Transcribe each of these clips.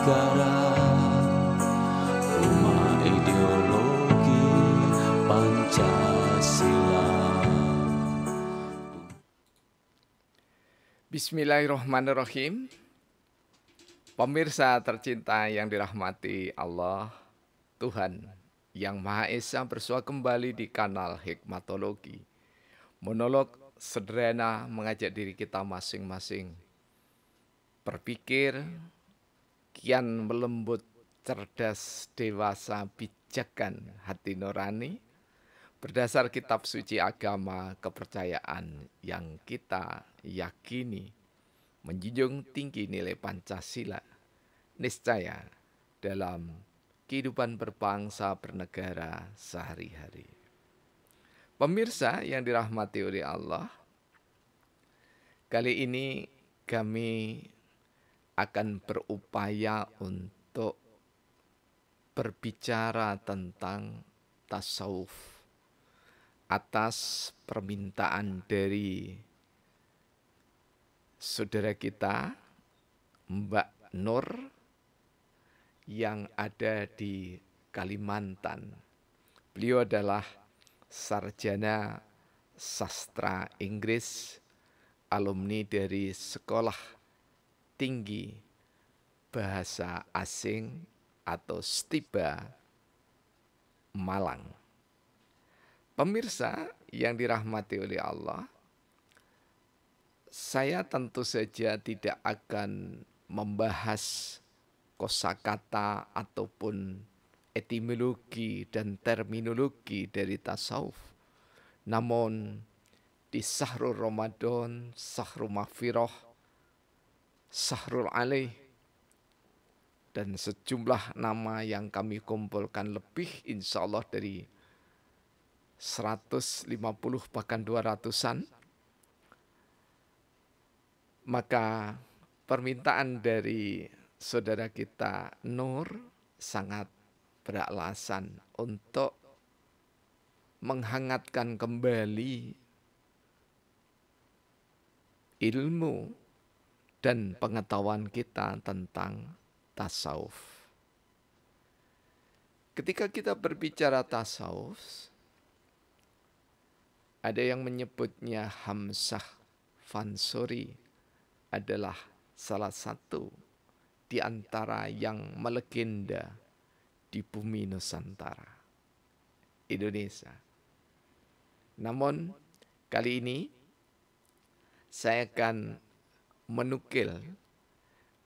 negara Rumah ideologi Pancasila Bismillahirrahmanirrahim Pemirsa tercinta yang dirahmati Allah Tuhan yang Maha Esa bersua kembali di kanal Hikmatologi Monolog sederhana mengajak diri kita masing-masing berpikir, kian melembut, cerdas, dewasa, bijakan hati nurani berdasar kitab suci agama kepercayaan yang kita yakini menjunjung tinggi nilai Pancasila niscaya dalam kehidupan berbangsa bernegara sehari-hari. Pemirsa yang dirahmati oleh Allah, kali ini kami akan berupaya untuk berbicara tentang tasawuf atas permintaan dari saudara kita Mbak Nur yang ada di Kalimantan. Beliau adalah sarjana sastra Inggris, alumni dari sekolah tinggi bahasa asing atau stiba Malang. Pemirsa yang dirahmati oleh Allah, saya tentu saja tidak akan membahas kosakata ataupun etimologi dan terminologi dari tasawuf. Namun di Sahrul Ramadan, Sahrul mafiroh Sahrul Ali dan sejumlah nama yang kami kumpulkan lebih insya Allah dari 150 bahkan 200-an maka permintaan dari saudara kita Nur sangat beralasan untuk menghangatkan kembali ilmu dan pengetahuan kita tentang tasawuf. Ketika kita berbicara tasawuf, ada yang menyebutnya Hamzah Fansuri adalah salah satu di antara yang melegenda di bumi Nusantara, Indonesia. Namun, kali ini saya akan menukil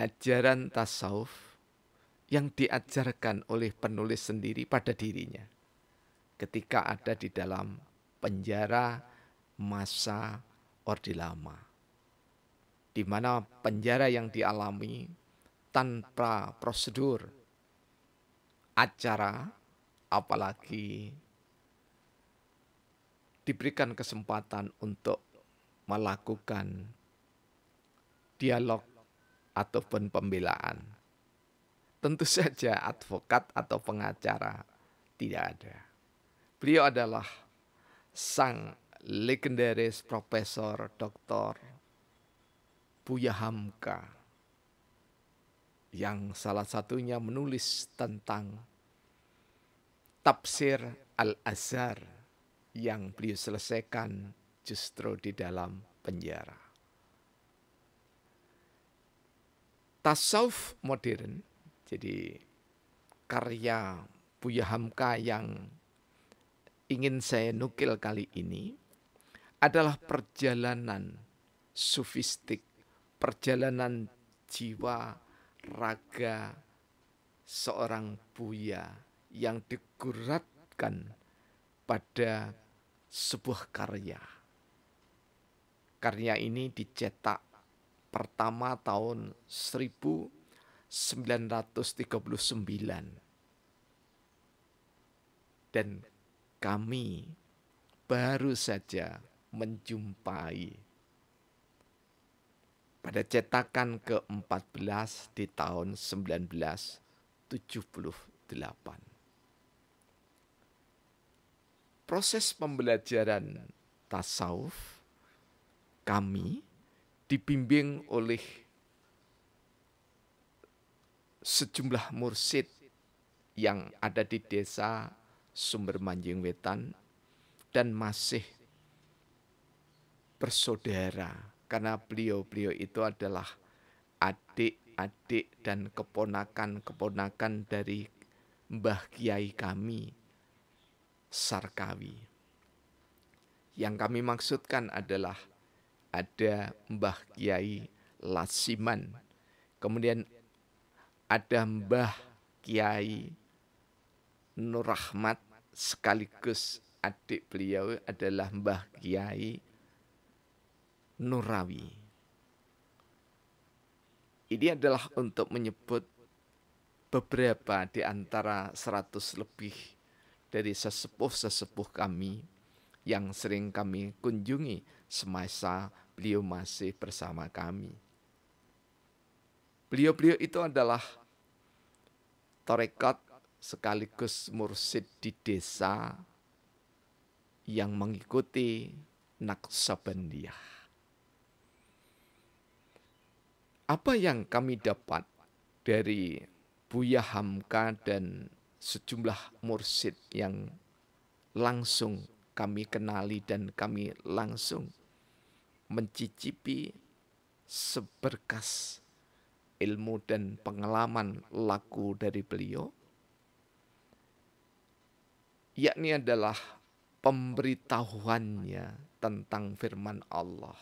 ajaran tasawuf yang diajarkan oleh penulis sendiri pada dirinya ketika ada di dalam penjara masa Orde Lama. Di mana penjara yang dialami tanpa prosedur, acara, apalagi diberikan kesempatan untuk melakukan dialog ataupun pembelaan. Tentu saja advokat atau pengacara tidak ada. Beliau adalah sang legendaris Profesor doktor Buya Hamka yang salah satunya menulis tentang tafsir Al-Azhar yang beliau selesaikan justru di dalam penjara. tasawuf modern, jadi karya Buya Hamka yang ingin saya nukil kali ini adalah perjalanan sufistik, perjalanan jiwa, raga seorang Buya yang diguratkan pada sebuah karya. Karya ini dicetak pertama tahun 1939. Dan kami baru saja menjumpai pada cetakan ke-14 di tahun 1978 proses pembelajaran tasawuf kami dibimbing oleh sejumlah mursid yang ada di desa Sumber Manjing Wetan dan masih bersaudara karena beliau-beliau itu adalah adik-adik dan keponakan-keponakan dari Mbah Kiai kami Sarkawi. Yang kami maksudkan adalah ada Mbah Kiai Lasiman. Kemudian ada Mbah Kiai Nur Rahmat sekaligus adik beliau adalah Mbah Kiai Nurawi. Ini adalah untuk menyebut beberapa di antara seratus lebih dari sesepuh-sesepuh kami yang sering kami kunjungi semasa beliau masih bersama kami. Beliau-beliau itu adalah torekot sekaligus mursid di desa yang mengikuti Naksabandiah. Apa yang kami dapat dari Buya Hamka dan sejumlah mursid yang langsung kami kenali dan kami langsung mencicipi seberkas ilmu dan pengalaman laku dari beliau, yakni adalah pemberitahuannya tentang firman Allah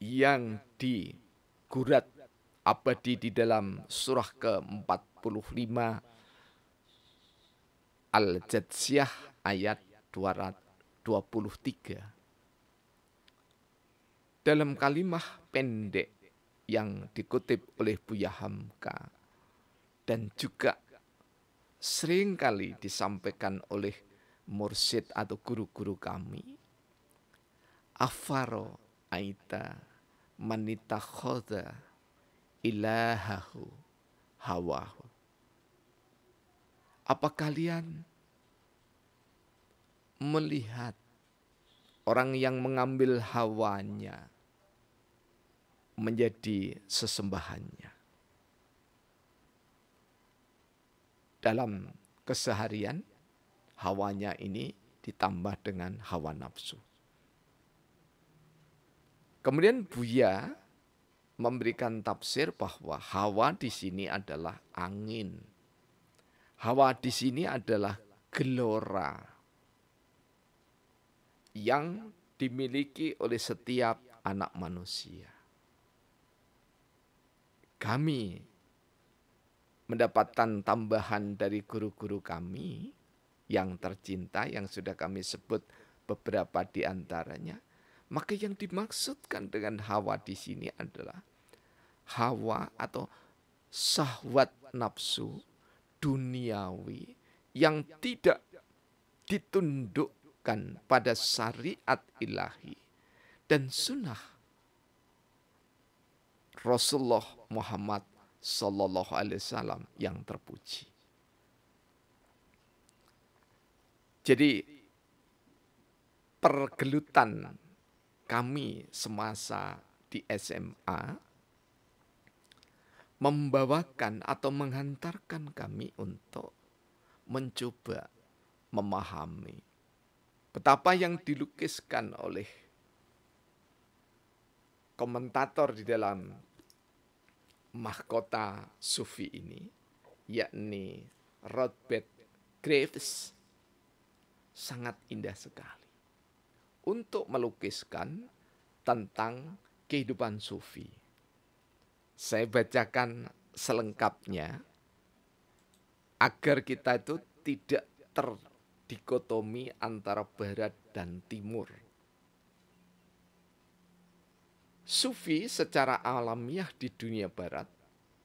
yang digurat abadi di dalam surah ke-45 Al-Jadsiyah ayat 200. 23. Dalam kalimah pendek yang dikutip oleh Buya Hamka dan juga seringkali disampaikan oleh mursid atau guru-guru kami. Afaro aita manita khoda ilahahu hawahu. Apa kalian melihat orang yang mengambil hawanya menjadi sesembahannya. Dalam keseharian, hawanya ini ditambah dengan hawa nafsu. Kemudian Buya memberikan tafsir bahwa hawa di sini adalah angin. Hawa di sini adalah gelora yang dimiliki oleh setiap anak manusia. Kami mendapatkan tambahan dari guru-guru kami yang tercinta yang sudah kami sebut beberapa di antaranya. Maka yang dimaksudkan dengan hawa di sini adalah hawa atau sahwat nafsu duniawi yang tidak ditunduk dihadapkan pada syariat ilahi dan sunnah Rasulullah Muhammad Sallallahu Alaihi Wasallam yang terpuji. Jadi pergelutan kami semasa di SMA membawakan atau menghantarkan kami untuk mencoba memahami Betapa yang dilukiskan oleh komentator di dalam mahkota sufi ini, yakni Rodbert Graves, sangat indah sekali. Untuk melukiskan tentang kehidupan sufi. Saya bacakan selengkapnya agar kita itu tidak ter dikotomi antara barat dan timur. Sufi secara alamiah di dunia barat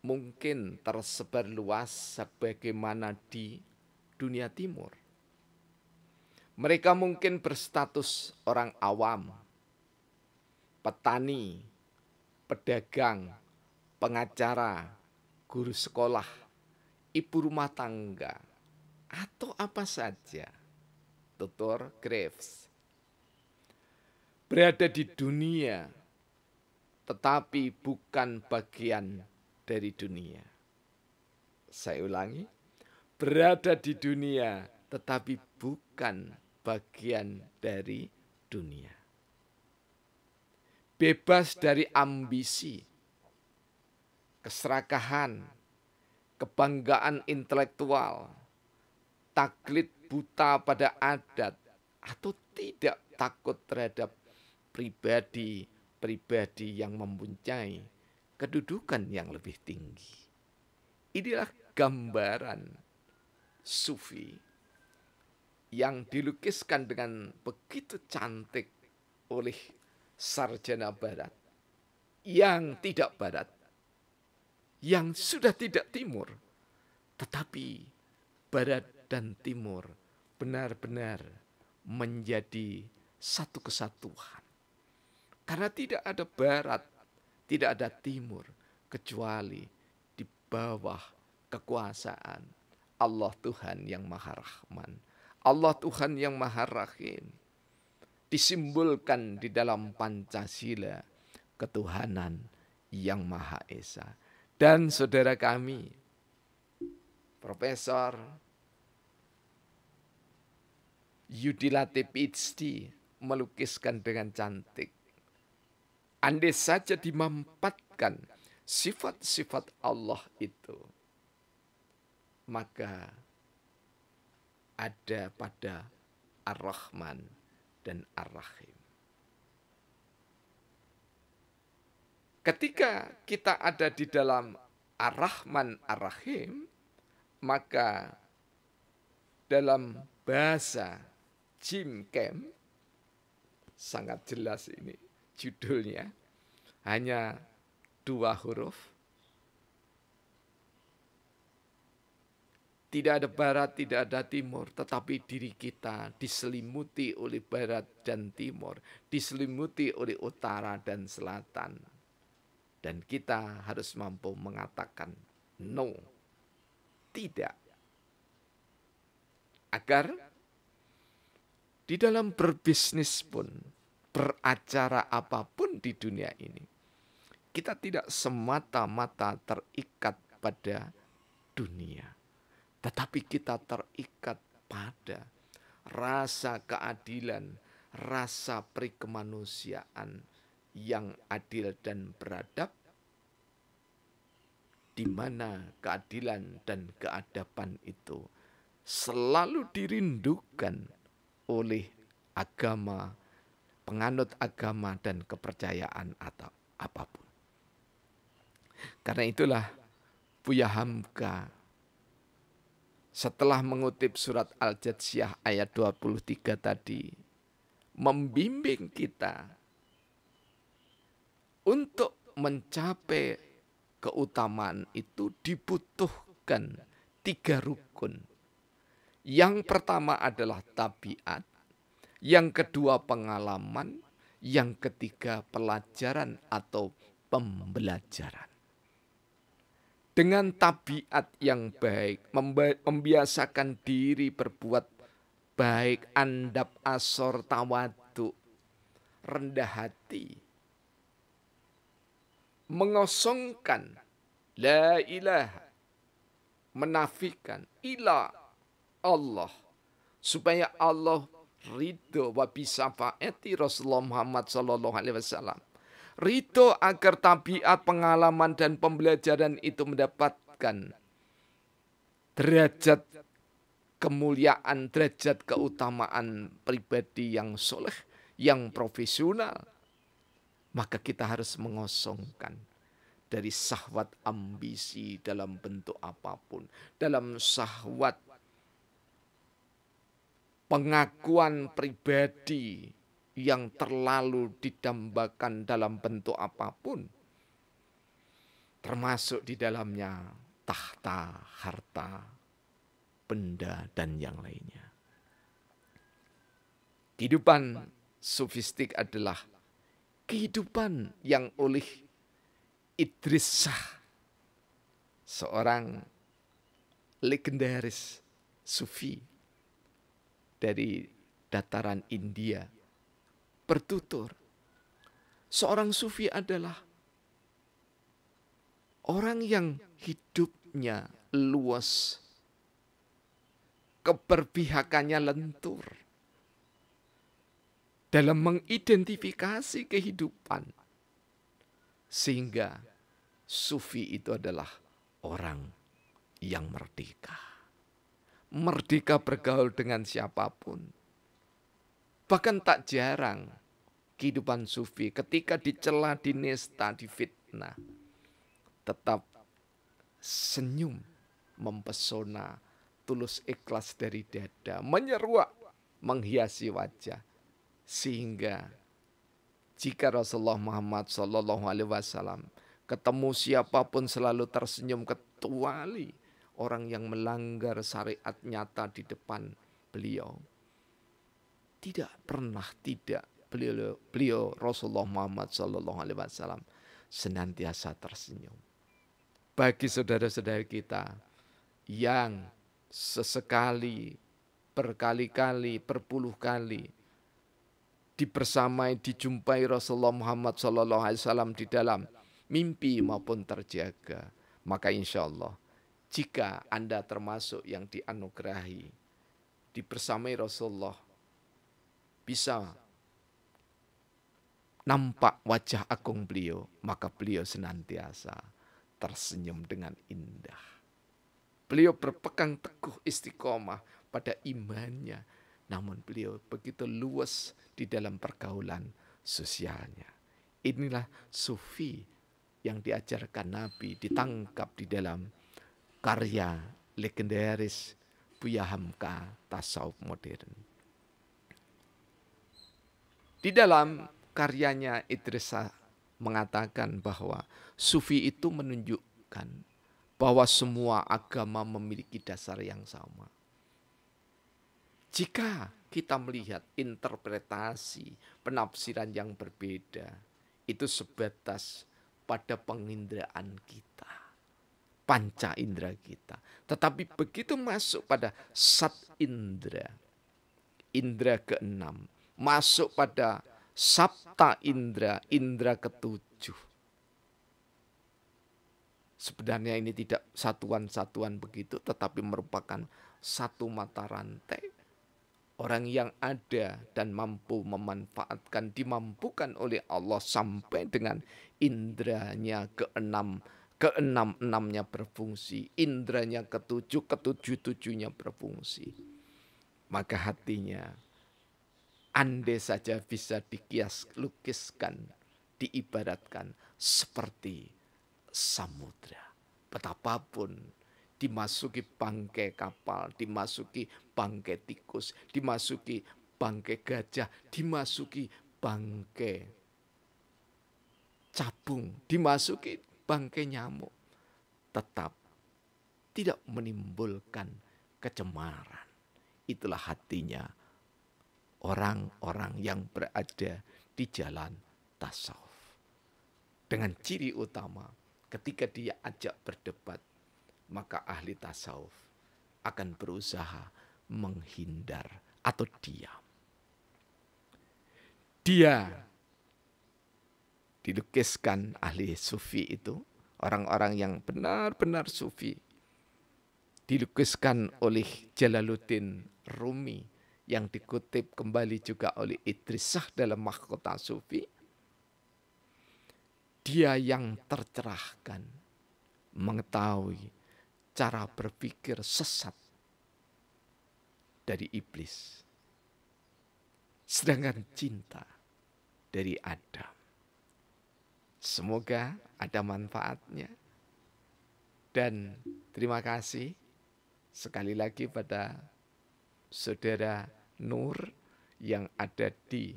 mungkin tersebar luas sebagaimana di dunia timur. Mereka mungkin berstatus orang awam, petani, pedagang, pengacara, guru sekolah, ibu rumah tangga, atau apa saja. Tutur Graves. Berada di dunia, tetapi bukan bagian dari dunia. Saya ulangi, berada di dunia, tetapi bukan bagian dari dunia. Bebas dari ambisi, keserakahan, kebanggaan intelektual, taklid buta pada adat atau tidak takut terhadap pribadi-pribadi yang mempunyai kedudukan yang lebih tinggi. Inilah gambaran sufi yang dilukiskan dengan begitu cantik oleh sarjana barat yang tidak barat yang sudah tidak timur tetapi barat dan timur benar-benar menjadi satu kesatuan. Karena tidak ada barat, tidak ada timur, kecuali di bawah kekuasaan Allah Tuhan yang Maha Rahman. Allah Tuhan yang Maha Rahim. Disimbolkan di dalam Pancasila ketuhanan yang Maha Esa. Dan saudara kami, Profesor Yudilate PhD melukiskan dengan cantik. Andai saja dimampatkan sifat-sifat Allah itu, maka ada pada Ar-Rahman dan Ar-Rahim. Ketika kita ada di dalam Ar-Rahman Ar-Rahim, maka dalam bahasa Jim Camp sangat jelas ini judulnya, hanya dua huruf. Tidak ada barat, tidak ada timur, tetapi diri kita diselimuti oleh barat dan timur, diselimuti oleh utara dan selatan. Dan kita harus mampu mengatakan no, tidak. Agar di dalam berbisnis pun, beracara apapun di dunia ini, kita tidak semata-mata terikat pada dunia, tetapi kita terikat pada rasa keadilan, rasa perikemanusiaan yang adil dan beradab, di mana keadilan dan keadaban itu selalu dirindukan oleh agama, penganut agama dan kepercayaan atau apapun. Karena itulah Buya Hamka setelah mengutip surat al jadziah ayat 23 tadi, membimbing kita untuk mencapai keutamaan itu dibutuhkan tiga rukun. Yang pertama adalah tabiat, yang kedua pengalaman, yang ketiga pelajaran atau pembelajaran. Dengan tabiat yang baik, membiasakan diri berbuat baik, andap asor tawadu, rendah hati, mengosongkan la ilaha, menafikan ilah Allah supaya Allah ridho wa faeti eh, Rasulullah Muhammad sallallahu alaihi wasallam. Ridho agar tabiat pengalaman dan pembelajaran itu mendapatkan derajat kemuliaan, derajat keutamaan pribadi yang soleh, yang profesional. Maka kita harus mengosongkan dari sahwat ambisi dalam bentuk apapun. Dalam sahwat pengakuan pribadi yang terlalu didambakan dalam bentuk apapun. Termasuk di dalamnya tahta, harta, benda, dan yang lainnya. Kehidupan sufistik adalah kehidupan yang oleh Idris Shah, seorang legendaris sufi dari dataran India bertutur. Seorang sufi adalah orang yang hidupnya luas, keberpihakannya lentur dalam mengidentifikasi kehidupan, sehingga sufi itu adalah orang yang merdeka merdeka bergaul dengan siapapun. Bahkan tak jarang kehidupan sufi ketika dicela, dinista, difitnah, tetap senyum mempesona tulus ikhlas dari dada, menyeruak menghiasi wajah sehingga jika Rasulullah Muhammad saw ketemu siapapun selalu tersenyum kecuali orang yang melanggar syariat nyata di depan beliau. Tidak pernah tidak beliau, beliau Rasulullah Muhammad Sallallahu Alaihi Wasallam senantiasa tersenyum. Bagi saudara-saudara kita yang sesekali, berkali-kali, berpuluh kali dipersamai dijumpai Rasulullah Muhammad Sallallahu Alaihi Wasallam di dalam mimpi maupun terjaga, maka insya Allah jika Anda termasuk yang dianugerahi, dipersamai Rasulullah, bisa nampak wajah agung beliau, maka beliau senantiasa tersenyum dengan indah. Beliau berpegang teguh istiqomah pada imannya, namun beliau begitu luas di dalam pergaulan sosialnya. Inilah sufi yang diajarkan Nabi ditangkap di dalam karya legendaris Buya Hamka tasawuf modern. Di dalam karyanya Idrisa mengatakan bahwa sufi itu menunjukkan bahwa semua agama memiliki dasar yang sama. Jika kita melihat interpretasi penafsiran yang berbeda, itu sebatas pada penginderaan kita panca indera kita. Tetapi begitu masuk pada sat indera, indera keenam, masuk pada sabta indera, indera ketujuh. Sebenarnya ini tidak satuan-satuan begitu, tetapi merupakan satu mata rantai. Orang yang ada dan mampu memanfaatkan, dimampukan oleh Allah sampai dengan indranya keenam, keenam-enamnya berfungsi, indranya ketujuh, ketujuh-tujuhnya berfungsi. Maka hatinya andai saja bisa dikias lukiskan, diibaratkan seperti samudra. Betapapun dimasuki bangke kapal, dimasuki bangke tikus, dimasuki bangke gajah, dimasuki bangke cabung, dimasuki bangkai nyamuk tetap tidak menimbulkan kecemaran. Itulah hatinya orang-orang yang berada di jalan tasawuf. Dengan ciri utama ketika dia ajak berdebat, maka ahli tasawuf akan berusaha menghindar atau diam. Dia dilukiskan ahli sufi itu, orang-orang yang benar-benar sufi, dilukiskan oleh Jalaluddin Rumi yang dikutip kembali juga oleh Idrisah dalam mahkota sufi. Dia yang tercerahkan, mengetahui cara berpikir sesat dari iblis. Sedangkan cinta dari Adam. Semoga ada manfaatnya. Dan terima kasih sekali lagi pada saudara Nur yang ada di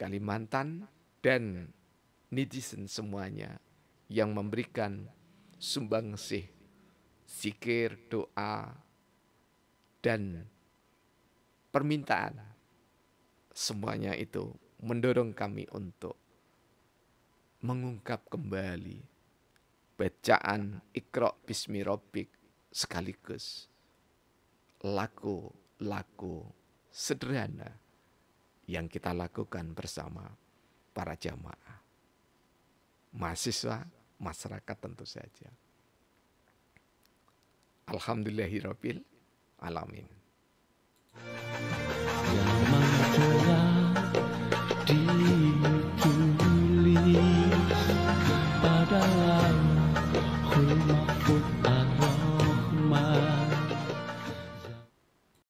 Kalimantan dan netizen semuanya yang memberikan sumbangsih, zikir, doa, dan permintaan. Semuanya itu mendorong kami untuk mengungkap kembali bacaan Iqra bismi robik sekaligus laku-laku sederhana yang kita lakukan bersama para jamaah. Mahasiswa, masyarakat tentu saja. Alhamdulillahirabbil alamin.